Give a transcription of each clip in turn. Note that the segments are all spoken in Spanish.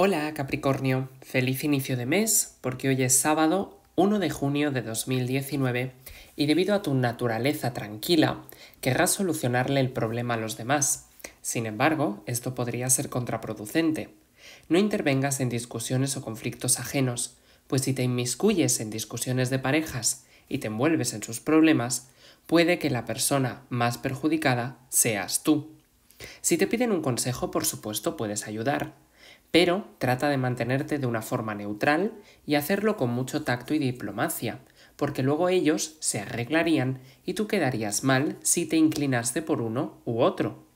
Hola Capricornio, feliz inicio de mes porque hoy es sábado 1 de junio de 2019 y debido a tu naturaleza tranquila querrás solucionarle el problema a los demás. Sin embargo, esto podría ser contraproducente. No intervengas en discusiones o conflictos ajenos, pues si te inmiscuyes en discusiones de parejas y te envuelves en sus problemas, puede que la persona más perjudicada seas tú. Si te piden un consejo, por supuesto puedes ayudar, pero trata de mantenerte de una forma neutral y hacerlo con mucho tacto y diplomacia, porque luego ellos se arreglarían y tú quedarías mal si te inclinaste por uno u otro.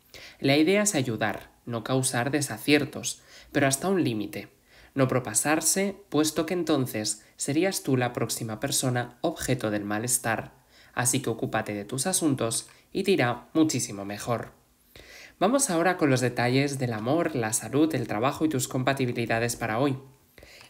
La idea es ayudar, no causar desaciertos, pero hasta un límite. No propasarse, puesto que entonces serías tú la próxima persona objeto del malestar. Así que ocúpate de tus asuntos y te irá muchísimo mejor. Vamos ahora con los detalles del amor, la salud, el trabajo y tus compatibilidades para hoy.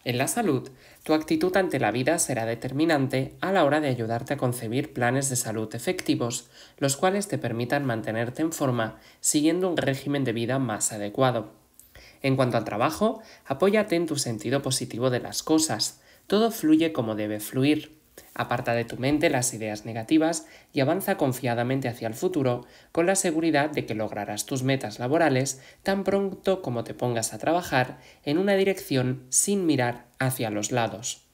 En la salud, tu actitud ante la vida será determinante a la hora de ayudarte a concebir planes de salud efectivos, los cuales te permitan mantenerte en forma siguiendo un régimen de vida más adecuado. En cuanto al trabajo, apóyate en tu sentido positivo de las cosas, todo fluye como debe fluir. Aparta de tu mente las ideas negativas y avanza confiadamente hacia el futuro con la seguridad de que lograrás tus metas laborales tan pronto como te pongas a trabajar en una dirección sin mirar hacia los lados.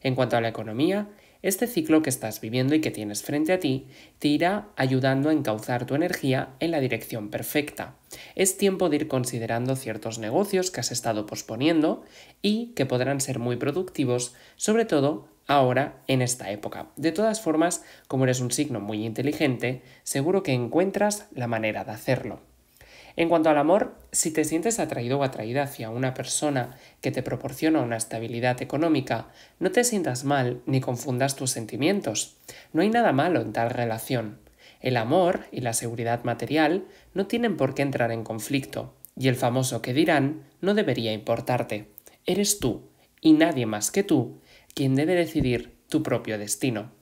En cuanto a la economía, este ciclo que estás viviendo y que tienes frente a ti te irá ayudando a encauzar tu energía en la dirección perfecta. Es tiempo de ir considerando ciertos negocios que has estado posponiendo y que podrán ser muy productivos, sobre todo ahora en esta época. De todas formas, como eres un signo muy inteligente, seguro que encuentras la manera de hacerlo. En cuanto al amor, si te sientes atraído o atraída hacia una persona que te proporciona una estabilidad económica, no te sientas mal ni confundas tus sentimientos. No hay nada malo en tal relación. El amor y la seguridad material no tienen por qué entrar en conflicto, y el famoso que dirán no debería importarte. Eres tú, y nadie más que tú, quien debe decidir tu propio destino.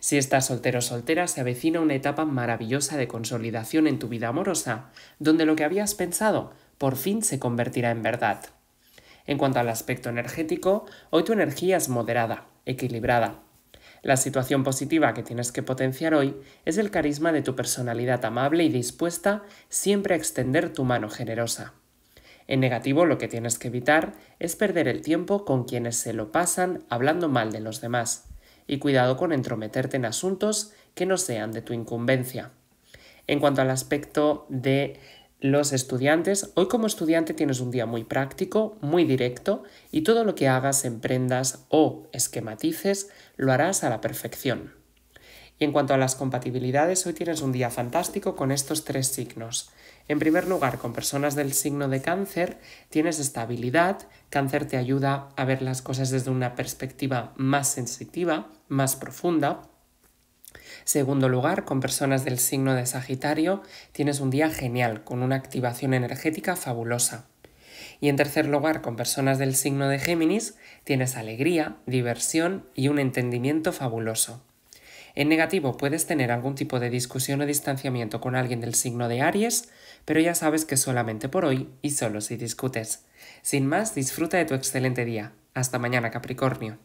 Si estás soltero o soltera, se avecina una etapa maravillosa de consolidación en tu vida amorosa, donde lo que habías pensado por fin se convertirá en verdad. En cuanto al aspecto energético, hoy tu energía es moderada, equilibrada. La situación positiva que tienes que potenciar hoy es el carisma de tu personalidad amable y dispuesta siempre a extender tu mano generosa. En negativo, lo que tienes que evitar es perder el tiempo con quienes se lo pasan hablando mal de los demás, y cuidado con entrometerte en asuntos que no sean de tu incumbencia. En cuanto al aspecto de los estudiantes, hoy como estudiante tienes un día muy práctico, muy directo, y todo lo que hagas, emprendas o esquematices, lo harás a la perfección. Y en cuanto a las compatibilidades, hoy tienes un día fantástico con estos tres signos. En primer lugar, con personas del signo de cáncer, tienes estabilidad. Cáncer te ayuda a ver las cosas desde una perspectiva más sensitiva, más profunda. Segundo lugar, con personas del signo de Sagitario, tienes un día genial, con una activación energética fabulosa. Y en tercer lugar, con personas del signo de Géminis, tienes alegría, diversión y un entendimiento fabuloso. En negativo, puedes tener algún tipo de discusión o distanciamiento con alguien del signo de Aries, pero ya sabes que solamente por hoy y solo si discutes. Sin más, disfruta de tu excelente día. Hasta mañana, Capricornio.